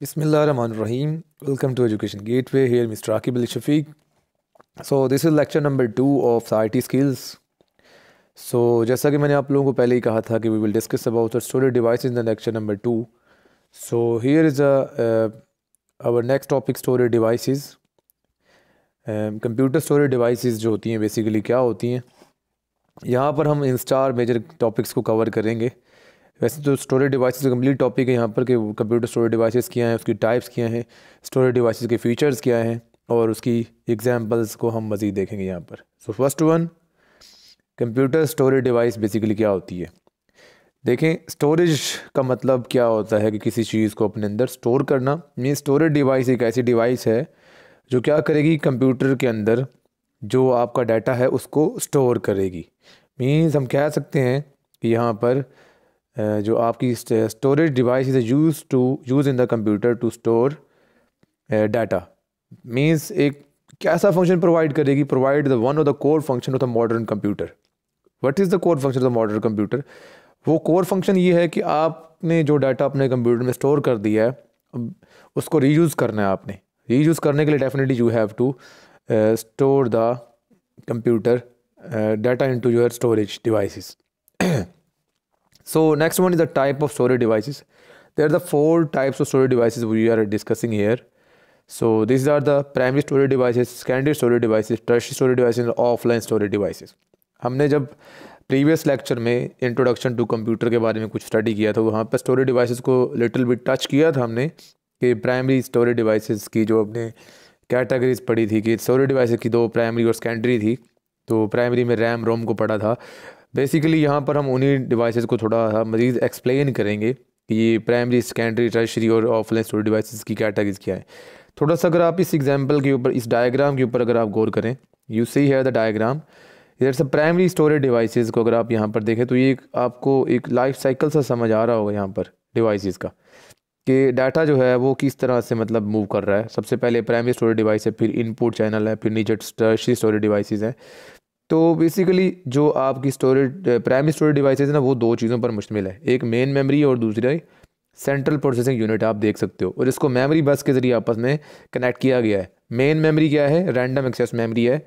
Bismillahirrahmanirrahim. Welcome to Education Gateway. Here, Mr. Akib Al Shafiq. So, this is lecture number two of the IT skills. So, जैसा कि मैंने आप लोगों को पहले ही कहा था कि we will discuss about the storage device in the lecture number two so here is our next topic storage devices computer storage devices जो होती हैं बेसिकली क्या होती हैं यहाँ पर हम इन स्टार मेजर टॉपिक्स को कवर करेंगे uh, वैसे तो स्टोरेज डिवाइसेस का कम्प्लीट टॉपिक है यहाँ पर कि कंप्यूटर स्टोरेज डिवाइसेस क्या हैं उसकी टाइप्स क्या हैं स्टोरेज डिवाइसेस के फीचर्स क्या हैं और उसकी एग्जांपल्स को हम मज़ीद देखेंगे यहाँ पर so first one computer storage device basically क्या होती है देखें स्टोरेज का मतलब क्या होता है कि किसी चीज़ को अपने अंदर स्टोर करना मीन स्टोरेज डिवाइस एक ऐसी डिवाइस है जो क्या करेगी कंप्यूटर के अंदर जो आपका डाटा है उसको स्टोर करेगी मीन्स हम कह सकते हैं कि यहाँ पर जो आपकी storage device is use to use in the computer to store data means एक कैसा फंक्शन प्रोवाइड करेगी provide the one of the core function of the modern computer what is the core function of the modern computer वो core function ये है कि आपने जो data अपने कंप्यूटर में स्टोर कर दिया है उसको रीयूज़ करना है आपने रीयूज़ करने के लिए definitely you have to store the computer data into your storage devices So next one is the type of storage devices. There are the four types of storage devices we are discussing here. So these are the primary storage devices, secondary storage devices, tertiary storage devices और offline storage devices. हमने जब previous lecture में introduction to computer के बारे में कुछ study किया था वहाँ पर स्टोरेज डिवाइसेस को लिटिल बिट टच किया था हमने कि प्राइमरी स्टोरेज डिवाइसेस की जो अपने कैटेगरीज पढ़ी थी कि स्टोरेज डिवाइसेस की दो प्राइमरी और सेकेंडरी थी तो प्राइमरी में रैम रोम को पढ़ा था बेसिकली यहाँ पर हम उन्हीं डिवाइसेस को थोड़ा मज़ीद एक्सप्लेन करेंगे कि ये प्राइमरी सेकेंडरी टर्शरी और ऑफलाइन स्टोरेज डिवाइसेस की कैटेगरीज क्या है थोड़ा सा अगर आप इस एग्जाम्पल के ऊपर इस डायग्राम के ऊपर अगर आप गौर करें यू सी है द डायग्राम इधर से प्राइमरी स्टोरेज डिवाइसेस को अगर आप यहाँ पर देखें तो ये एक आपको एक लाइफ साइकिल सा समझ आ रहा होगा यहाँ पर डिवाइसेस का कि डाटा जो है वो किस तरह से मतलब मूव कर रहा है सबसे पहले प्राइमरी स्टोरेज डिवाइस है फिर इनपुट चैनल है फिर नीचे टर्शरी स्टोरेज डिवाइसेस हैं तो बेसिकली जो आपकी स्टोरेज प्राइम स्टोरेज डिवाइस है ना वो दो चीज़ों पर मुश्तमिल है एक मेन मेमोरी और दूसरा सेंट्रल प्रोसेसिंग यूनिट आप देख सकते हो और इसको मेमोरी बस के ज़रिए आपस में कनेक्ट किया गया है मेन मेमोरी क्या है रैंडम एक्सेस मेमोरी है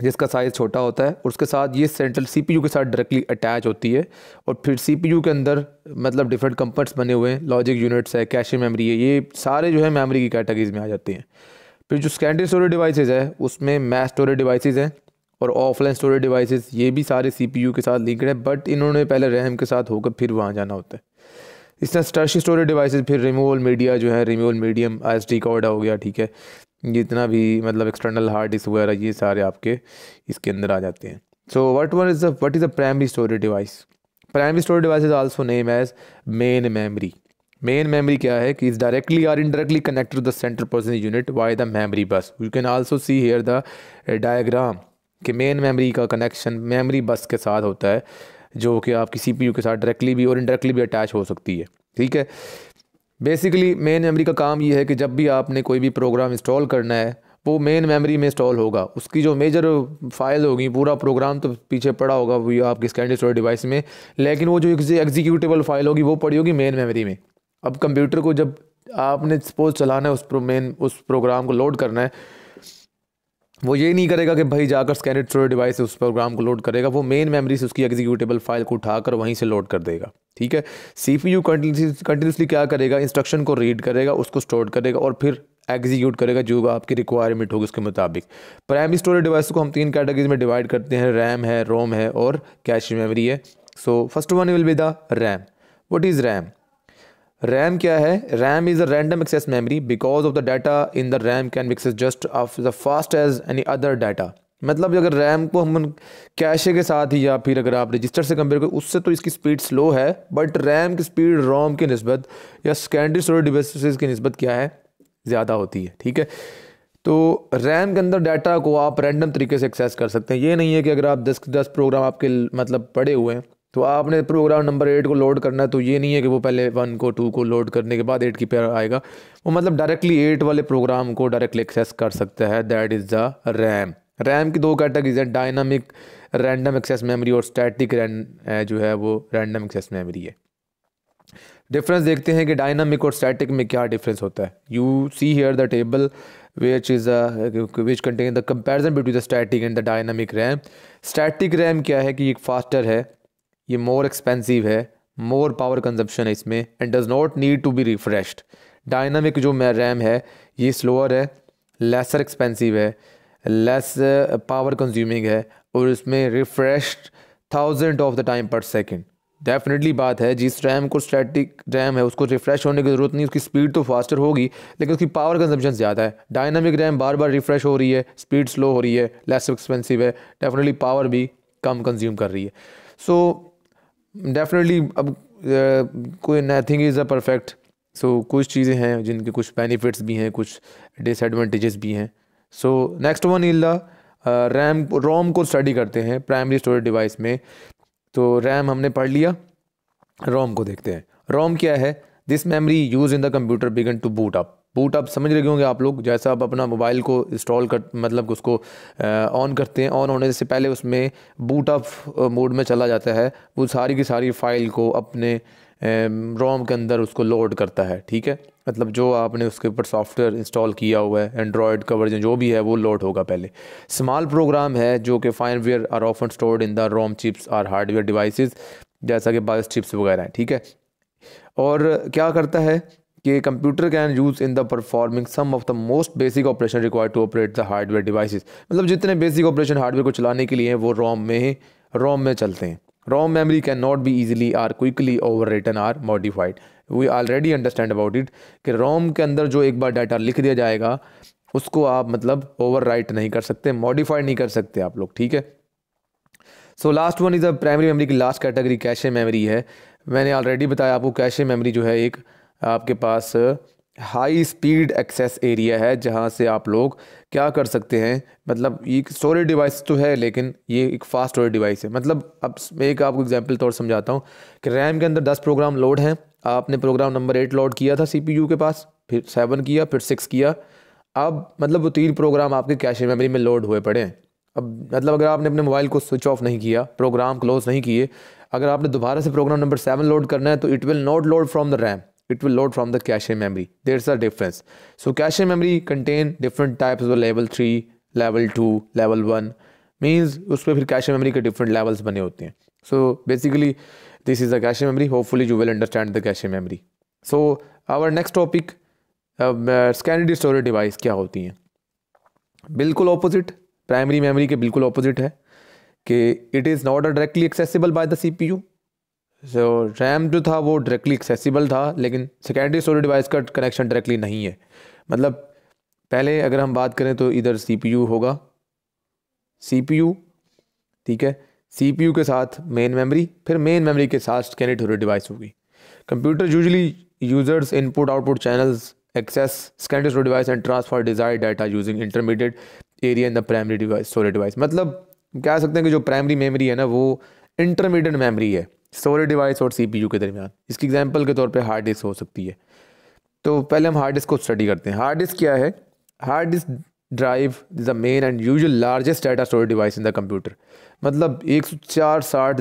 जिसका साइज़ छोटा होता है और उसके साथ ये सेंट्रल सीपीयू के साथ डायरेक्टली अटैच होती है और फिर सीपीयू के अंदर मतलब डिफरेंट कंपर्ट्स बने हुए हैं लॉजिक यूनिट्स है कैशे मेमोरी है ये सारे जो है मेमोरी की कैटेगरीज में आ जाते हैं फिर जो सेकेंडरी स्टोरेज डिवाइसेज है उसमें मैथ स्टोरेज डिवाइसेज हैं और ऑफलाइन स्टोरेज डिवाइसेस ये भी सारे सीपीयू के साथ लिंक्ड हैं बट इन्होंने पहले रैम के साथ होकर फिर वहाँ जाना होता है इस तरह स्टर्श स्टोरेज डिवाइसेस फिर रिमूवल मीडिया जो है removal medium S D card हो गया ठीक है जितना भी मतलब एक्सटर्नल हार्ड डिस्क वगैरह ये सारे आपके इसके अंदर आ जाते हैं so what one is the what is the primary storage device primary storage device is also name as main memory main memory क्या है कि is directly or indirectly connected to the central processing unit via the memory bus you can also see here the diagram कि main memory का connection memory bus के साथ होता है जो कि आपकी सी के साथ डायरेक्टली भी और इनडायरेक्टली भी अटैच हो सकती है ठीक है बेसिकली मेन मेमोरी का काम ये है कि जब भी आपने कोई भी प्रोग्राम इंस्टॉल करना है वो मेन मेमोरी में इंस्टॉल होगा उसकी जो मेजर फाइल होगी पूरा प्रोग्राम तो पीछे पड़ा होगा वो आपके स्कैंड स्टोरेज डिवाइस में लेकिन वो जो एग्जीक्यूटेबल फाइल होगी वो पड़ी होगी मेन मेमोरी में अब कंप्यूटर को जब आपने सपोज चलाना है उस प्रो मेन उस प्रोग्राम को लोड करना है वो ये नहीं करेगा कि भाई जाकर स्कैनर थ्रो डिवाइस से उस प्रोग्राम को लोड करेगा वो मेन मेमोरी से उसकी एग्जीक्यूटेबल फाइल को उठाकर वहीं से लोड कर देगा ठीक है सी पी यू कंटिन्यूसली क्या करेगा इंस्ट्रक्शन को रीड करेगा उसको स्टोर करेगा और फिर एग्जीक्यूट करेगा जो आपकी रिक्वायरमेंट होगी उसके मुताबिक प्राइमरी स्टोरेज डिवाइस को हम तीन कैटेगरीज में डिवाइड करते हैं रैम है रोम है और कैश मेमोरी है so first one will be the RAM what is RAM RAM क्या है RAM is a random access memory because of the data in the RAM can be access just of the fast as any other data मतलब अगर RAM को हम cache के साथ ही या फिर अगर आप रजिस्टर से कंपेयर करें उससे तो इसकी स्पीड स्लो है बट रैम की स्पीड रोम की नस्बत या सेकेंडरी स्टोरेज डिवाइसेस की नस्बत क्या है ज़्यादा होती है ठीक है तो रैम के अंदर डाटा को आप रैंडम तरीके से एक्सेस कर सकते हैं ये नहीं है कि अगर आप दस दस प्रोग्राम आपके मतलब पड़े हुए हैं तो आपने प्रोग्राम नंबर एट को लोड करना है तो ये नहीं है कि वो पहले वन को टू को लोड करने के बाद एट की पेयर आएगा वो मतलब डायरेक्टली एट वाले प्रोग्राम को डायरेक्टली एक्सेस कर सकता है that is the RAM RAM की दो कैटेगरीज हैं डायनामिक रैंडम एक्सेस मेमोरी और स्टैटिक जो है वो रैंडम एक्सेस मेमोरी है डिफरेंस देखते हैं कि डायनामिक और स्टैटिक में क्या डिफरेंस होता है you see here the table which is which contain the comparison between the static and the dynamic RAM static RAM क्या है कि एक फ़ास्टर है ये मोर एक्सपेंसिव है मोर पावर कंजप्शन है इसमें and does not need to be refreshed dynamic जो रैम है ये स्लोअर है लेसर एक्सपेंसिव है लेस पावर कंज्यूमिंग है और इसमें refresh thousand of the time per second definitely बात है जिस रैम को स्टैटिक रैम है उसको रिफ्रेश होने की ज़रूरत नहीं उसकी स्पीड तो फास्टर होगी लेकिन उसकी पावर कंजम्पशन ज़्यादा है डायनामिक रैम बार बार रिफ्रेश हो रही है स्पीड स्लो हो रही है लेस एक्सपेंसिव है डेफिनेटली पावर भी कम कंज्यूम कर रही है सो so, डेफिनेटली अब uh, कोई nothing is a perfect so कुछ चीज़ें हैं जिनके कुछ बेनिफिट्स भी हैं कुछ डिसएडवांटेजेस भी हैं सो नेक्स्ट वन इल्ला रैम रोम को स्टडी करते हैं प्राइमरी स्टोरेज डिवाइस में तो रैम हमने पढ़ लिया रोम को देखते हैं रोम क्या है this memory use in the computer begin to boot up boot आप समझ रहे होंगे आप लोग जैसा आप अपना मोबाइल को इंस्टॉल कर मतलब उसको ऑन करते हैं ऑन होने से पहले उसमें बूट ऑफ मोड में चला जाता है वो सारी की सारी फ़ाइल को अपने रोम के अंदर उसको लोड करता है ठीक है मतलब जो आपने उसके ऊपर सॉफ्टवेयर इंस्टॉल किया हुआ है एंड्रॉयड का वर्जन जो भी है वो लोड होगा पहले स्मॉल प्रोग्राम है जो कि firmware are often stored in the ROM chips or hardware devices जैसा कि बायस चिप्स वगैरह हैं ठीक है और क्या करता है कि computer can use in the performing some of the most basic operation required to operate the hardware devices मतलब जितने बेसिक ऑपरेशन हार्डवेयर को चलाने के लिए हैं वो रोम में ही रोम में चलते हैं ROM memory can not be easily or quickly overwritten or modified we already understand about it कि रोम के अंदर जो एक बार डाटा लिख दिया जाएगा उसको आप मतलब ओवर राइट नहीं कर सकते मॉडिफाइड नहीं कर सकते आप लोग ठीक है so last one is a primary memory की लास्ट कैटेगरी कैशे मेमरी है मैंने ऑलरेडी बताया आपको कैशे मेमरी जो है एक आपके पास हाई स्पीड एक्सेस एरिया है जहाँ से आप लोग क्या कर सकते हैं मतलब ये स्टोरेज डिवाइस तो है लेकिन ये एक फास्ट स्टोरेज डिवाइस है मतलब अब मैं एक आपको एग्जांपल तौर समझाता हूँ कि रैम के अंदर दस प्रोग्राम लोड हैं आपने प्रोग्राम नंबर एट लोड किया था सीपीयू के पास फिर सेवन किया फिर सिक्स किया अब मतलब वो तीन प्रोग्राम आपके कैश मेमरी में लोड हुए पड़े हैं अब मतलब अगर आपने अपने मोबाइल को स्विच ऑफ नहीं किया प्रोग्राम क्लोज नहीं किए अगर आपने दोबारा से प्रोग्राम नंबर सेवन लोड करना है तो it will not load from the RAM it will load from the cache memory. There's a difference. So cache memory contain different types of level 3, level 2, level 1. Means उस पर फिर cache memory के different levels बने होते हैं so basically this is the cache memory hopefully you will understand the cache memory so our next topic second storage device क्या होती हैं बिल्कुल ऑपोजिट प्राइमरी मेमोरी के बिल्कुल ऑपोजिट है कि it is not directly accessible by the C P U जो RAM जो था वो डायरेक्टली एक्सेसिबल था लेकिन सेकेंडरी स्टोरेज डिवाइस का कनेक्शन डायरेक्टली नहीं है मतलब पहले अगर हम बात करें तो इधर सीपीयू होगा सीपीयू ठीक है सीपीयू के साथ मेन मेमोरी फिर मेन मेमोरी के साथ सेकेंडरी स्टोरेज डिवाइस होगी computer usually users input output channels access secondary storage device and transfer desire data using intermediate area in the primary device storage device मतलब कह सकते हैं कि जो प्राइमरी मेमोरी है ना वो इंटरमीडिएट मेमोरी है स्टोरेज डिवाइस और सी के दरमियान इसकी एग्जाम्पल के तौर पर हार्ड डिस्क हो सकती है तो पहले हम हार्ड डिस्क को स्टडी करते हैं हार्ड डिस्क क्या है hard disk drive is the main and usual largest data storage device in the computer मतलब एक सौ चार साठ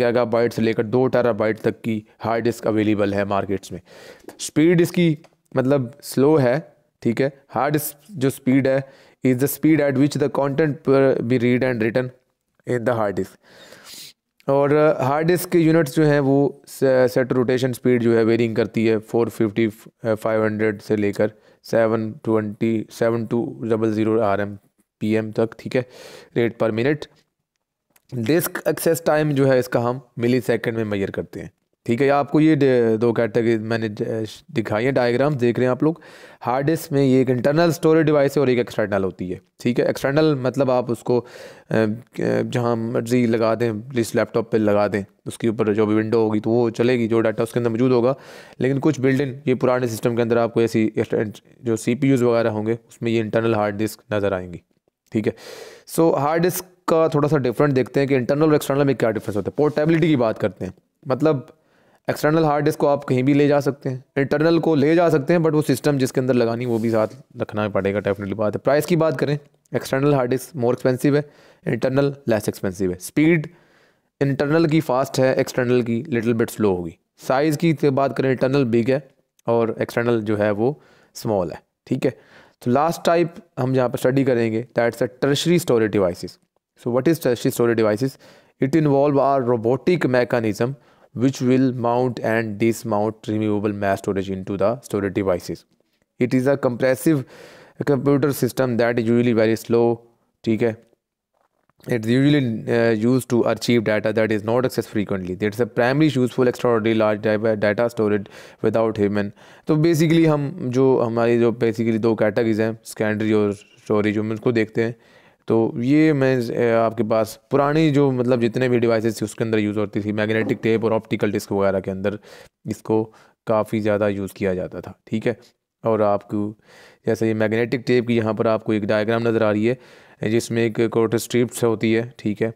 गैगा बाइट से लेकर दो टारा बाइट तक की हार्ड डिस्क अवेलेबल है मार्केट्स में स्पीड इसकी मतलब स्लो है ठीक है हार्ड डिस्क जो स्पीड है is the speed at which the content be read and return in the hard disk और हार्ड uh, डिस्क के यूनिट्स जो हैं वो सेट रोटेशन स्पीड जो है वेरिंग करती है फोर फिफ्टी फाइव हंड्रेड से लेकर seven seven two double zero R M P M तक ठीक है रेट पर मिनट डिस्क एक्सेस टाइम जो है इसका हम मिली सेकेंड में मैयर करते हैं ठीक है आपको ये दो कैटेगरी मैंने दिखाई है डायग्राम देख रहे हैं आप लोग हार्ड डिस्क में ये एक इंटरनल स्टोरेज डिवाइस है और एक एक्सटर्नल होती है ठीक है एक्सटर्नल मतलब आप उसको जहाँ मर्जी लगा दें जिस लैपटॉप पे लगा दें उसके ऊपर जो भी विंडो होगी तो वो चलेगी जो डाटा उसके अंदर मौजूद होगा लेकिन कुछ बिल्डिंग ये पुराने सिस्टम के अंदर आपको ऐसी जो सी वगैरह होंगे उसमें ये इंटरनल हार्ड डिस्क नज़र आएंगी ठीक है सो हार्ड डिस्क का थोड़ा सा डिफरेंट देखते हैं कि इंटरनल और एक्सटर्नल में क्या डिफरेंस होता है पोर्टेबिलिटी की बात करते हैं मतलब एक्सटर्नल हार्ड डिस्क को आप कहीं भी ले जा सकते हैं इंटरनल को ले जा सकते हैं बट वो सिस्टम जिसके अंदर लगानी वो भी साथ रखना पड़ेगा डेफिनेटली बात है प्राइस की बात करें external hard disk more expensive है इंटरनल लेस एक्सपेंसिव है स्पीड इंटरनल की फास्ट है एक्सटर्नल की लिटिल बिट स्लो होगी साइज़ की तो बात करें इंटरनल बिग है और एक्सटर्नल जो है वो स्मॉल है ठीक है तो लास्ट टाइप हम यहाँ पर स्टडी करेंगे that's a tertiary storage devices so what is tertiary storage devices it involve are robotic mechanism which will mount and dismount removable mass storage into the storage devices. It is a compressive computer system that is usually very slow. Okay? It's usually uh, used to archive data that is not accessed frequently. That's a primary useful extraordinary large data storage without human. तो basically हम जो हमारी जो basically दो categories हैं secondary और storage हम उसको देखते हैं तो ये मैं आपके पास पुरानी जो मतलब जितने भी डिवाइसेस थी उसके अंदर यूज़ होती थी मैग्नेटिक टेप और ऑप्टिकल डिस्क वगैरह के अंदर इसको काफ़ी ज़्यादा यूज़ किया जाता था ठीक है और आपको जैसे ये मैग्नेटिक टेप की यहाँ पर आपको एक डायग्राम नज़र आ रही है जिसमें एक कोट स्ट्रिप्स होती है ठीक है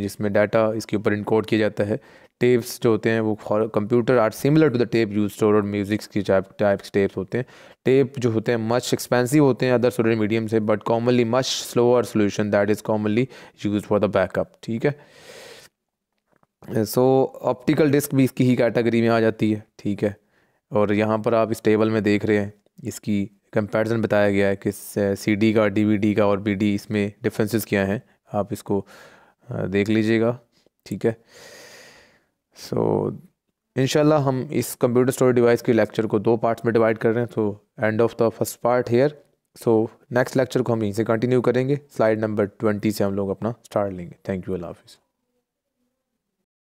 जिसमें डाटा इसके ऊपर इनकोड किया जाता है टेप्स जो होते हैं वो computer are similar to the tape use और म्यूजिक्स की टाइप्स टेप्स होते हैं टेप जो होते हैं मच एक्सपेंसिव होते हैं अदर सोलर मीडियम से but commonly much slower solution that is commonly use for the backup ठीक है सो ऑप्टिकल डिस्क भी इसकी ही कैटेगरी में आ जाती है ठीक है और यहाँ पर आप इस टेबल में देख रहे हैं इसकी कंपैरिजन बताया गया है कि सी डी का डी वी डी का और बी डी इसमें डिफरेंसेस क्या हैं आप इसको देख लीजिएगा ठीक है सो इन हम इस कंप्यूटर स्टोरेज डिवाइस के लेक्चर को दो पार्ट्स में डिवाइड कर रहे हैं तो end of the first part here so next lecture को हम यहीं से कंटिन्यू करेंगे स्लाइड नंबर ट्वेंटी से हम लोग अपना स्टार्ट लेंगे थैंक यू अल्लाह हाफिज़